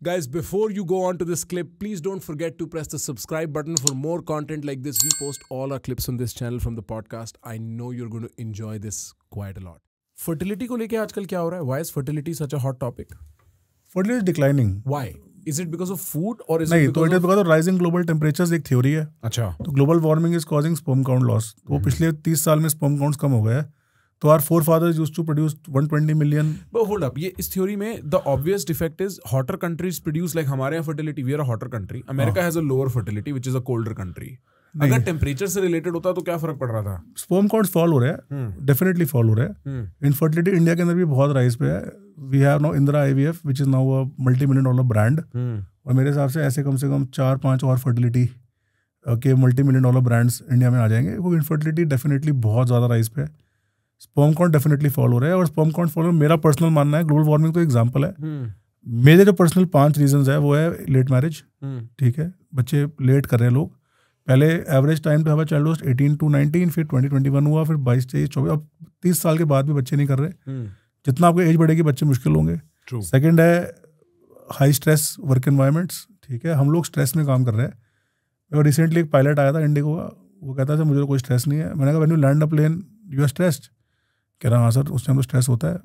Guys, before you go on to this clip, please don't forget to press the subscribe button for more content like this. We post all our clips on this channel from the podcast. I know you're going to enjoy this quite a lot. Fertility को लेके आजकल क्या हो रहा है Why why is fertility such a hot topic fertility declining why is it because of food और is नहीं तो it is because of rising global temperatures एक theory है अच्छा तो global warming is causing sperm count loss. वो पिछले 30 साल में sperm counts कम हो गए हैं तो our forefathers used to produce 120 million but hold up ये इस थ्योरी में the obvious defect is hotter countries produce like हमारे यहाँ fertility we are hotter country America has a lower fertility which is a colder country अगर temperature से related होता तो क्या फर्क पड़ रहा था स्पोम काउंट फॉल हो रहे हैं डेफिनेटली हम्म। फॉल हो रहे हैं इनफर्टिलिटी हम्म। इंडिया के अंदर भी बहुत राइज पे है we have now Indira IVF which is now a multi million dollar brand और मेरे हिसाब से ऐसे कम से कम चार पांच और फर्टिलिटी के multi million dollar brands India में आ जाएंगे वो इनफर्टिलिटी डेफिनेटली बहुत ज़्यादा राइज पे है स्पॉमकॉन डेफिनेटली फॉलो हो रहा है और स्पॉम फॉलो मेरा पर्सनल मानना है ग्लोबल वार्मिंग तो एग्जाम्पल है हम्म। मेरे जो पर्सनल पांच रीजन है वो है लेट मैरिज हम्म। ठीक है बच्चे लेट कर रहे हैं लोग पहले average time to have a child was eighteen to nineteen फिर ट्वेंटी ट्वेंटी वन हुआ फिर बाईस तेईस चौबीस अब तीस साल के बाद भी बच्चे नहीं कर रहे हम्म। जितना आपको एज बढ़ेगी बच्चे मुश्किल होंगे सेकेंड है हाई स्ट्रेस वर्क इन्वायरमेंट्स ठीक है हम लोग स्ट्रेस में काम कर रहे हैं और रिसेंटली एक पायलट आया था इंडिगो का वो कहता था मुझे तो कोई स्ट्रेस नहीं है मैंने कहा when you land a plane you are stressed कह रहा हाँ सर उस टाइम तो स्ट्रेस होता है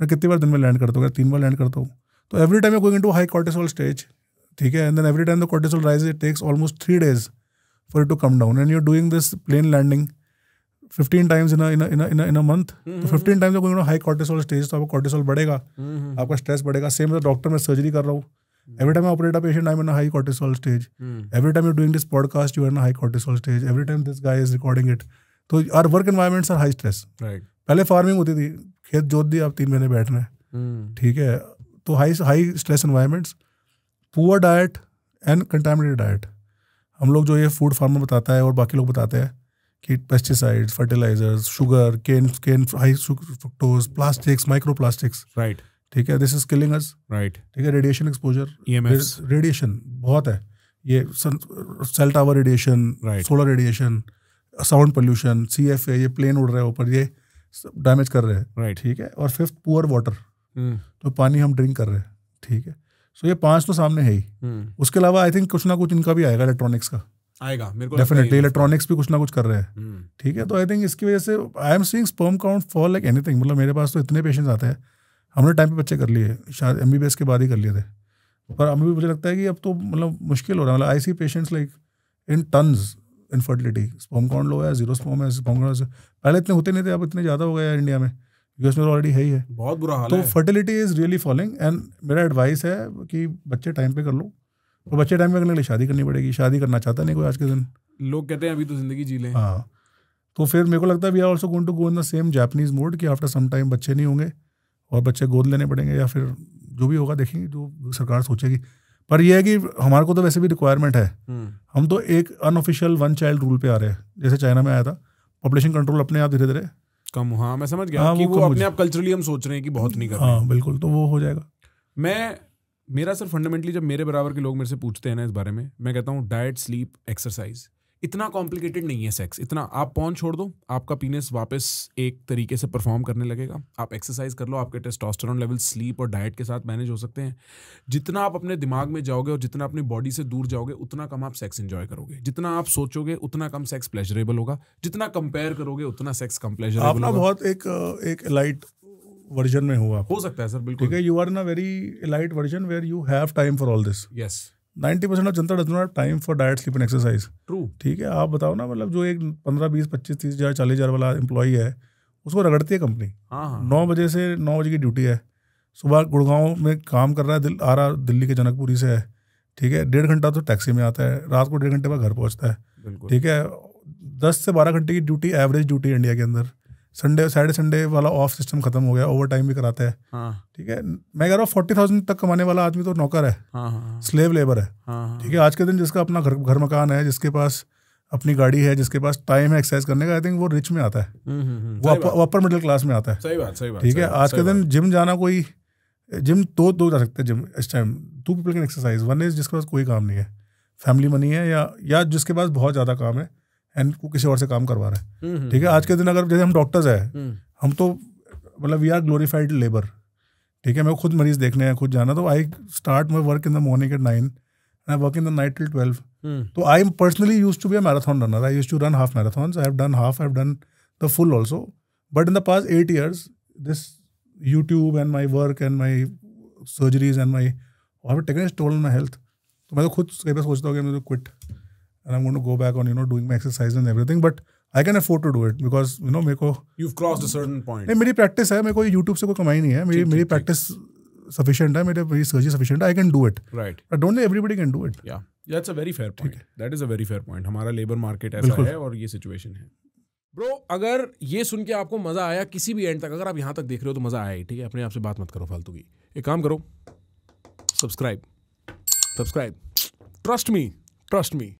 मैं कितनी बार दिन में लैंड करता हूँ तीन बार लैंड करता हूँ तो every time going to high cortisol stage ठीक है and then every time the cortisol rise it takes almost three days for it to come down and you are doing this plane landing fifteen times in in in month तो fifteen times going to high cortisol stage तो आपका cortisol बढ़ेगा mm-hmm. आपका stress बढ़ेगा same doctor मैं surgery कर रहा हूँ Every time I operate a patient, I'm in a high cortisol stage. Mm. Every time you're doing this podcast, you're in a high cortisol stage. Every time this guy is recording it. So तो our work environments are high stress. Right. पहले farming होती थी खेत जोत दिया अब तीन महीने बैठना है हम्म। ठीक है तो high high stress environments poor diet and contaminated diet हम लोग जो ये फूड फार्मर बताता है और बाकी लोग बताते हैं कि pesticide fertilizers sugar cane cane high fructose plastics micro plastics right ठीक है this is killing us right ठीक है रेडिएशन एक्सपोजर रेडिएशन बहुत है ये cell tower radiation solar radiation sound pollution C F A ये प्लेन उड़ रहा है ऊपर ये डैमेज कर रहे हैं राइट ठीक है और फिफ्थ पुअर वाटर तो पानी हम ड्रिंक कर रहे हैं ठीक है सो ये पांच तो सामने है ही hmm. उसके अलावा आई थिंक कुछ ना कुछ इनका भी आएगा इलेक्ट्रॉनिक्स का आएगा मेरे को डेफिनेटली इलेक्ट्रॉनिक्स भी कुछ ना कुछ कर रहे हैं hmm. ठीक है तो आई थिंक इसकी वजह से I am seeing sperm count for like anything मतलब मेरे पास तो इतने पेशेंट्स आते हैं हमने टाइम पे बच्चे कर लिए शायद एम के बाद ही कर लिए थे पर अभी मुझे लगता है कि अब तो मतलब मुश्किल हो रहा है मतलब I see patients like in tons infertility sperm count low है जीरो स्पॉम है स्पॉम पहले इतने होते नहीं थे अब इतने ज़्यादा हो गए हैं इंडिया में यूएस में ऑलरेडी तो है ही है बहुत बुरा हाल तो fertility is really falling and मेरा एडवाइस है कि बच्चे टाइम पे कर लो और तो बच्चे टाइम पे करने के लिए शादी करनी पड़ेगी शादी करना चाहता नहीं कोई आज के दिन लोग कहते हैं अभी तो ज़िंदगी जी लें हाँ तो फिर मेरे को लगता है we are also going to go in the same Japanese mode कि आफ्टर सम टाइम बच्चे नहीं होंगे और बच्चे गोद लेने पड़ेंगे या फिर जो भी होगा देखेंगे जो सरकार सोचेगी पर यह है कि हमारे को तो वैसे भी रिक्वायरमेंट है हम्म। हम तो एक अनऑफिशियल वन चाइल्ड रूल पे आ रहे हैं जैसे चाइना में आया था पॉपुलेशन कंट्रोल अपने आप धीरे धीरे कम हाँ मैं समझ गया हाँ, कि वो, वो अपने आप कल्चरली हम सोच रहे हैं कि बहुत नहीं कर हाँ बिल्कुल तो वो हो जाएगा मैं मेरा सर फंडामेंटली जब मेरे बराबर के लोग मेरे से पूछते हैं ना इस बारे में मैं कहता हूँ डाइट स्लीप एक्सरसाइज इतना कॉम्प्लिकेटेड नहीं है सेक्स इतना आप पॉन छोड़ दो आपका पीनस वापस एक तरीके से परफॉर्म करने लगेगा आप एक्सरसाइज कर लो आपके टेस्टोस्टेरोन लेवल स्लीप और डाइट के साथ मैनेज हो सकते हैं जितना आप अपने दिमाग में जाओगे और जितना अपनी बॉडी से दूर जाओगे उतना कम आप सेक्स इंजॉय करोगे जितना आप सोचोगे उतना कम सेक्स प्लेजरेबल होगा जितना कंपेयर करोगे उतना सेक्स कम प्लेजरेबल होगा बहुत एक एक लाइट वर्जन में हुआ हो सकता है सर बिल्कुल ठीक है you are in a very light version where you have time for all this yes ninety percent of जनता does time for diet sleep and exercise true ठीक है आप बताओ ना मतलब जो एक पंद्रह बीस पच्चीस तीस हज़ार चालीस हज़ार वाला एम्प्लॉई है उसको रगड़ती है कंपनी हाँ, हाँ। नौ बजे से नौ बजे की ड्यूटी है सुबह गुड़गांव में काम कर रहा है दिल आ रहा दिल्ली के जनकपुरी से है ठीक है डेढ़ घंटा तो टैक्सी में आता है रात को डेढ़ घंटे बाद घर पहुंचता है ठीक है दस से बारह घंटे की ड्यूटी एवरेज ड्यूटी इंडिया के अंदर संडे सैटरडे संडे वाला ऑफ सिस्टम खत्म हो गया ओवर टाइम भी कराते हैं हाँ। ठीक है मैं कह रहा हूँ फोर्टी थाउजेंड तक कमाने वाला आदमी तो नौकर है स्लेव हाँ, लेबर हाँ, है ठीक है आज के दिन जिसका अपना घर घर मकान है जिसके पास अपनी गाड़ी है जिसके पास टाइम है एक्सरसाइज करने का आई थिंक वो रिच में आता है हम्म, हम्म, हम्म। वो अपर मिडिल क्लास में आता है सही बात सही बात ठीक है आज के दिन जिम जाना कोई जिम दो दो जा सकते हैं जिम इस time two people can exercise one is जिसके पास कोई काम नहीं है फैमिली मनी है या या जिसके पास बहुत ज़्यादा काम है एंड वो किसी और से काम करवा रहा है हम्म, हम्म, ठीक है हम्म। आज के दिन अगर जैसे हम डॉक्टर्स हैं हम तो मतलब वी आर ग्लोरीफाइड लेबर ठीक है मैं खुद मरीज देखने हैं खुद जाना तो I start my work in the morning at nine I work in the night till twelve तो I am personally used to be a marathon runner I used to run half marathon I have done half I have done the full also but in the past eight years this YouTube and my work and my surgeries and my technique toll my health तो मैं तो खुद कई बार सोचता हूँ कि मैं तो quit and I'm going to go back on you know doing my exercise and everything. But I can afford to do it because you know मेरे को you cross a certain My practice मेरी meko YouTube se को kamai nahi hai. कमाई नहीं है sufficient hai, my sufficient है मेरे I can do it. Right. But don't think everybody can do it. Yeah. It या that's a very fair That is a very fair point. Our हमारा labour market ऐसा है और ये situation bro अगर ये सुन के आपको मज़ा आया किसी भी एंड तक अगर आप यहाँ तक देख रहे हो तो मज़ा आया ही ठीक है अपने आप से बात मत करो फालतू की एक काम करो subscribe subscribe trust me trust मी